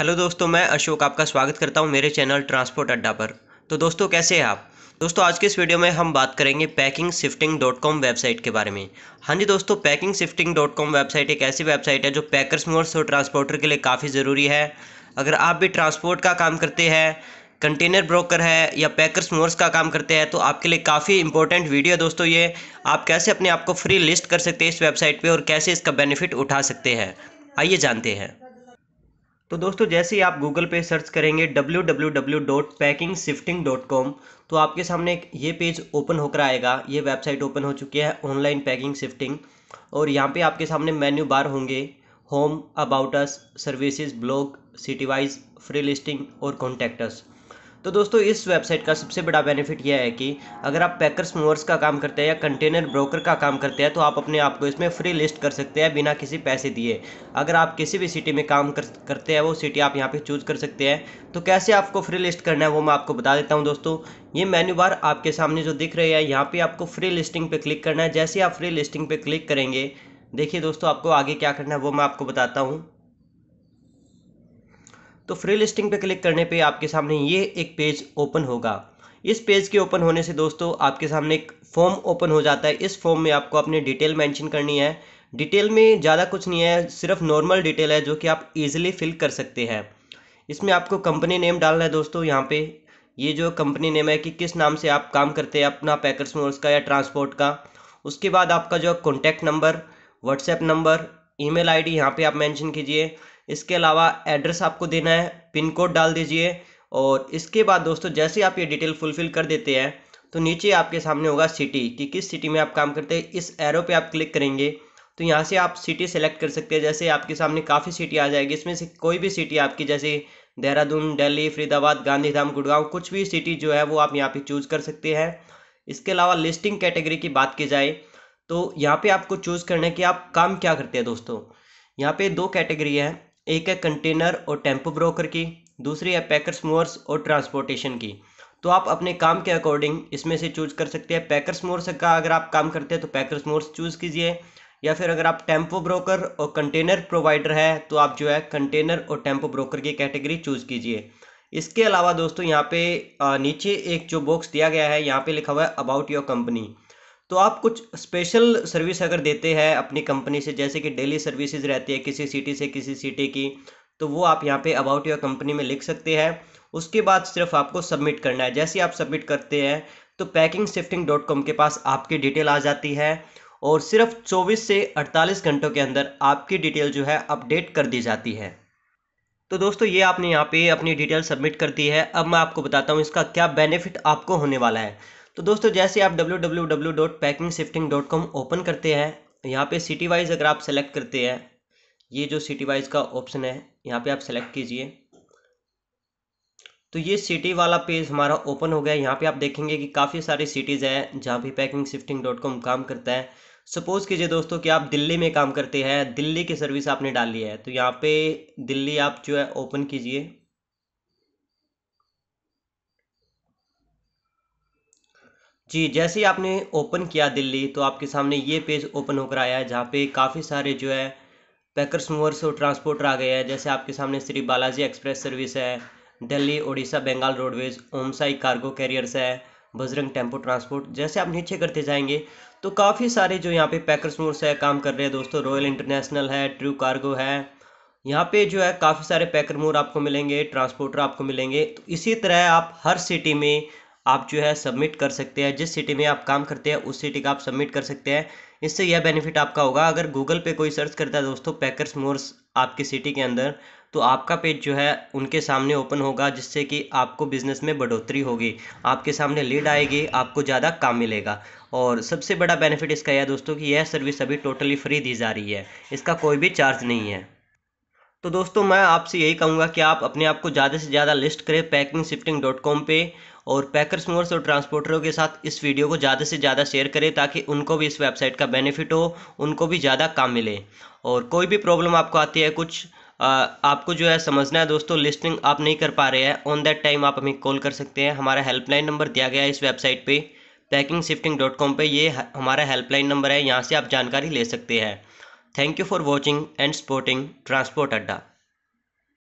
Hello दोस्तों मैं अशोक आपका स्वागत करता हूँ मेरे चैनल ट्रांसपोर्ट अड्डा पर तो दोस्तों कैसे हैं आप दोस्तों आज के इस वीडियो में हम बात करेंगे packing shifting dot com website के बारे में हाँ जी दोस्तों packing shifting dot com website एक ऐसी वेबसाइट है जो पैकर्स मोर्स और ट्रांसपोर्टर के लिए काफ़ी ज़रूरी है अगर आप भी ट्रांसपोर्ट का काम करते हैं कंटेनर ब्रोकर है या पैकर्स मोर्स का काम करते हैं तो आपके लिए काफ़ी इंपॉर्टेंट वीडियो है दोस्तों ये आप कैसे अपने आप को फ्री लिस्ट कर सकते हैं इस वेबसाइट पर और कैसे इसका बेनिफिट उठा सकते हैं आइए जानते हैं तो दोस्तों जैसे ही आप गूगल पे सर्च करेंगे डब्ल्यू तो आपके सामने ये पेज ओपन होकर आएगा ये वेबसाइट ओपन हो चुकी है ऑनलाइन पैकिंग शिफ्टिंग और यहाँ पे आपके सामने मेन्यू बार होंगे home about us services blog citywise free listing और कॉन्टैक्टस तो दोस्तों इस वेबसाइट का सबसे बड़ा बेनिफिट यह है कि अगर आप पैकर्स मूवर्स का काम करते हैं या कंटेनर ब्रोकर का काम करते हैं तो आप अपने आप को इसमें फ्री लिस्ट कर सकते हैं बिना किसी पैसे दिए अगर आप किसी भी सिटी में काम कर, करते हैं वो सिटी आप यहाँ पर चूज़ कर सकते हैं तो कैसे आपको फ्री लिस्ट करना है वो मैं आपको बता देता हूँ दोस्तों ये मेन्यू बार आपके सामने जो दिख रहे हैं यहाँ पर आपको फ्री लिस्टिंग पे क्लिक करना है जैसे आप फ्री लिस्टिंग पे क्लिक करेंगे देखिए दोस्तों आपको आगे क्या करना है वो मैं आपको बताता हूँ तो फ्री लिस्टिंग पे क्लिक करने पे आपके सामने ये एक पेज ओपन होगा इस पेज के ओपन होने से दोस्तों आपके सामने एक फॉर्म ओपन हो जाता है इस फॉर्म में आपको अपनी डिटेल मेंशन करनी है डिटेल में ज़्यादा कुछ नहीं है सिर्फ नॉर्मल डिटेल है जो कि आप इजीली फिल कर सकते हैं इसमें आपको कंपनी नेम डालना है दोस्तों यहाँ पर ये जो कंपनी नेम है कि किस नाम से आप काम करते हैं अपना पैकर्स मोर्स का या ट्रांसपोर्ट का उसके बाद आपका जो contact number WhatsApp number email ID यहाँ पे आप मेंशन कीजिए इसके अलावा एड्रेस आपको देना है पिन कोड डाल दीजिए और इसके बाद दोस्तों जैसे आप ये डिटेल फुलफिल कर देते हैं तो नीचे आपके सामने होगा सिटी कि किस सिटी में आप काम करते हैं इस एरो पे आप क्लिक करेंगे तो यहाँ से आप सिटी सेलेक्ट कर सकते हैं जैसे आपके सामने काफ़ी सिटी आ जाएगी इसमें से कोई भी सिटी आपकी जैसे देहरादून दिल्ली फरीदाबाद गांधीधाम गुड़गांव कुछ भी सिटी जो है वो आप यहाँ पे चूज कर सकते हैं इसके अलावा लिस्टिंग कैटेगरी की बात की जाए तो यहाँ पे आपको चूज़ करना है कि आप काम क्या करते हैं दोस्तों यहाँ पे दो कैटेगरी है एक है कंटेनर और टेम्पो ब्रोकर की दूसरी है पैकर्स मोर्स और ट्रांसपोर्टेशन की तो आप अपने काम के अकॉर्डिंग इसमें से चूज कर सकते हैं पैकर्स मोर्स का अगर आप काम करते हैं तो पैकर्स मोर्स चूज़ कीजिए या फिर अगर आप टेम्पो ब्रोकर और कंटेनर प्रोवाइडर है तो आप जो है कंटेनर और टेम्पो ब्रोकर की कैटेगरी चूज़ कीजिए इसके अलावा दोस्तों यहाँ पे नीचे एक जो बॉक्स दिया गया है यहाँ पे लिखा हुआ है अबाउट योर कंपनी तो आप कुछ स्पेशल सर्विस अगर देते हैं अपनी कंपनी से जैसे कि डेली सर्विसेज रहती है किसी सिटी से किसी सिटी की तो वो आप यहाँ पे अबाउट योर कंपनी में लिख सकते हैं उसके बाद सिर्फ आपको सबमिट करना है जैसे आप सबमिट करते हैं तो पैकिंग शिफ्टिंग डॉट कॉम के पास आपकी डिटेल आ जाती है और सिर्फ 24 से 48 घंटों के अंदर आपकी डिटेल जो है अपडेट कर दी जाती है तो दोस्तों ये आपने यहाँ पे अपनी डिटेल सबमिट कर दी है अब मैं आपको बताता हूँ इसका क्या बेनिफिट आपको होने वाला है तो दोस्तों जैसे आप www.packingshifting.com ओपन करते हैं तो यहाँ पे सिटी वाइज अगर आप सेलेक्ट करते हैं ये जो सिटी वाइज का ऑप्शन है यहाँ पे आप सेलेक्ट कीजिए तो ये सिटी वाला पेज हमारा ओपन हो गया यहाँ पे आप देखेंगे कि काफ़ी सारी सिटीज़ हैं जहाँ पे पैकिंग शिफ्टिंग डॉट कॉम काम करता है सपोज़ कीजिए दोस्तों कि आप दिल्ली में काम करते हैं दिल्ली की सर्विस आपने डाली है तो यहाँ पे दिल्ली आप जो है ओपन कीजिए जी जैसे ही आपने ओपन किया दिल्ली तो आपके सामने ये पेज ओपन होकर आया है जहाँ पे काफ़ी सारे जो है पैकर्स मूवर्स और ट्रांसपोर्टर आ गए हैं जैसे आपके सामने श्री बालाजी एक्सप्रेस सर्विस है Delhi Orissa Bengal roadways Omsai cargo carriers है बजरंग टेम्पो ट्रांसपोर्ट जैसे आप नीचे करते जाएंगे तो काफ़ी सारे जो यहाँ पे पैकर्स मूवर्स है काम कर रहे हैं दोस्तों रॉयल इंटरनेशनल है ट्रू कार्गो है यहाँ पे जो है काफ़ी सारे पैकर मूवर आपको मिलेंगे ट्रांसपोर्टर आपको मिलेंगे तो इसी तरह आप हर सिटी में आप जो है सबमिट कर सकते हैं जिस सिटी में आप काम करते हैं उस सिटी का आप सबमिट कर सकते हैं इससे यह बेनिफिट आपका होगा अगर गूगल पे कोई सर्च करता है दोस्तों पैकर्स मोर्स आपकी सिटी के अंदर तो आपका पेज जो है उनके सामने ओपन होगा जिससे कि आपको बिज़नेस में बढ़ोतरी होगी आपके सामने लीड आएगी आपको ज़्यादा काम मिलेगा और सबसे बड़ा बेनिफिट इसका यह दोस्तों कि यह सर्विस अभी टोटली फ्री दी जा रही है इसका कोई भी चार्ज नहीं है तो दोस्तों मैं आपसे यही कहूँगा कि आप अपने आप को ज़्यादा से ज़्यादा लिस्ट करें पैकिंग शिफ्टिंग डॉट कॉम पर और पैकर्स मूवर्स और ट्रांसपोर्टरों के साथ इस वीडियो को ज़्यादा से ज़्यादा शेयर करें ताकि उनको भी इस वेबसाइट का बेनिफिट हो उनको भी ज़्यादा काम मिले और कोई भी प्रॉब्लम आपको आती है कुछ आ, आपको जो है समझना है दोस्तों लिस्टिंग आप नहीं कर पा रहे हैं ऑन दैट टाइम आप हमें कॉल कर सकते हैं हमारा हेल्पलाइन नंबर दिया गया है इस वेबसाइट पर पैकिंग शिफ्टिंग डॉट कॉम पर ये हमारा हेल्पलाइन नंबर है यहाँ से आप जानकारी ले सकते हैं Thank you for watching and supporting Transport Adda.